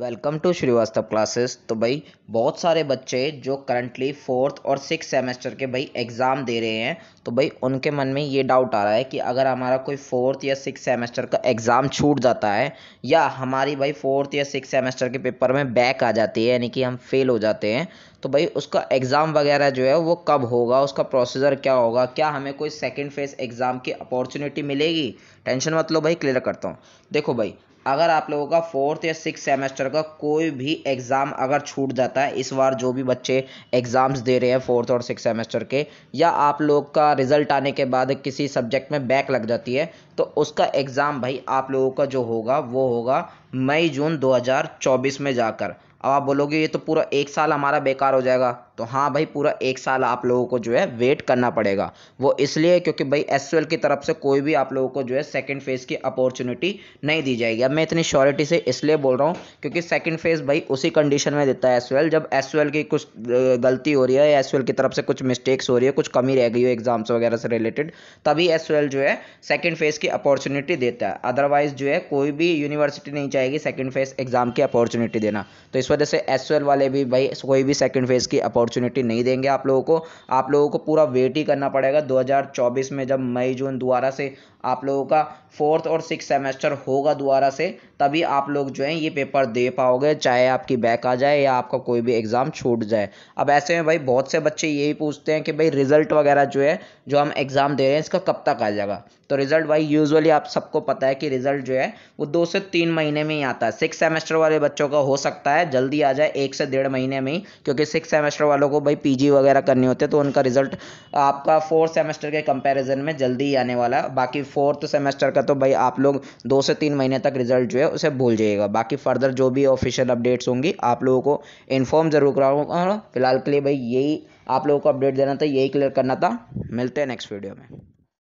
welcome to Srivastava classes तो भाई बहुत सारे बच्चे जो करंटली फोर्थ और सिक्स सेमेस्टर के भाई एग्ज़ाम दे रहे हैं तो भाई उनके मन में ये डाउट आ रहा है कि अगर हमारा कोई फोर्थ या सिक्स सेमेस्टर का एग्ज़ाम छूट जाता है या हमारी भाई फोर्थ या सिक्स सेमेस्टर के पेपर में बैक आ जाती है यानी कि हम फेल हो जाते हैं तो भाई उसका एग्ज़ाम वगैरह जो है वो कब होगा उसका प्रोसीजर क्या होगा क्या हमें कोई सेकेंड फेज़ एग्ज़ाम की अपॉर्चुनिटी मिलेगी टेंशन मत लो भाई क्लियर करता हूँ देखो भाई अगर आप लोगों का फोर्थ या सिक्स सेमेस्टर का कोई भी एग्ज़ाम अगर छूट जाता है इस बार जो भी बच्चे एग्ज़ाम्स दे रहे हैं फोर्थ और सिक्स सेमेस्टर के या आप लोग का रिज़ल्ट आने के बाद किसी सब्जेक्ट में बैक लग जाती है तो उसका एग्ज़ाम भाई आप लोगों का जो होगा वो होगा मई जून 2024 में जाकर अब आप बोलोगे ये तो पूरा एक साल हमारा बेकार हो जाएगा तो हाँ भाई पूरा एक साल आप लोगों को जो है वेट करना पड़ेगा वो इसलिए क्योंकि भाई एस की तरफ से कोई भी आप लोगों को जो है सेकेंड फेज़ की अपॉर्चुनिटी नहीं दी जाएगी अब मैं इतनी श्योरिटी से इसलिए बोल रहा हूँ क्योंकि सेकेंड फेज़ भाई उसी कंडीशन में देता है एस जब एस की कुछ गलती हो रही है एस की तरफ से कुछ मिस्टेक्स हो रही है कुछ कमी रह गई हो एग्जाम्स वगैरह से रिलेटेड तभी एस जो है सेकेंड फेज़ की अपॉर्चुनिटी देता है अदरवाइज जो है कोई भी यूनिवर्सिटी नहीं चाहेगी सेकेंड फेज़ एग्जाम की अपॉर्चुनिटी देना तो इस वजह से एस वाले भी भाई कोई भी सेकेंड फेज़ की अपॉर्चुनिटी अपॉर्चुनिटी नहीं देंगे आप लोगों को आप लोगों को पूरा वेट ही करना पड़ेगा 2024 में जब मई जून दोबारा से आप लोगों का फोर्थ और सिक्स सेमेस्टर होगा दोबारा से तभी आप लोग जो है ये पेपर दे पाओगे चाहे आपकी बैक आ जाए या आपका कोई भी एग्ज़ाम छूट जाए अब ऐसे में भाई बहुत से बच्चे यही पूछते हैं कि भाई रिज़ल्ट वगैरह जो है जो हम एग्ज़ाम दे रहे हैं इसका कब तक आ जाएगा तो रिज़ल्ट भाई यूजुअली आप सबको पता है कि रिज़ल्ट जो है वो दो से तीन महीने में ही आता है सिक्स सेमेस्टर वाले बच्चों का हो सकता है जल्दी आ जाए एक से डेढ़ महीने में ही क्योंकि सिक्स सेमेस्टर वालों को भाई पीजी वगैरह करनी होती है तो उनका रिजल्ट आपका फोर्थ सेमेस्टर के कंपैरिजन में जल्दी ही आने वाला है बाकी फोर्थ सेमेस्टर का तो भाई आप लोग दो से तीन महीने तक रिजल्ट जो है उसे भूल जाइएगा बाकी फर्दर जो भी ऑफिशियल अपडेट्स होंगी आप लोगों को इन्फॉर्म जरूर कराऊंगा फिलहाल के लिए भाई यही आप लोगों को अपडेट देना था यही क्लियर करना था मिलते हैं नेक्स्ट वीडियो में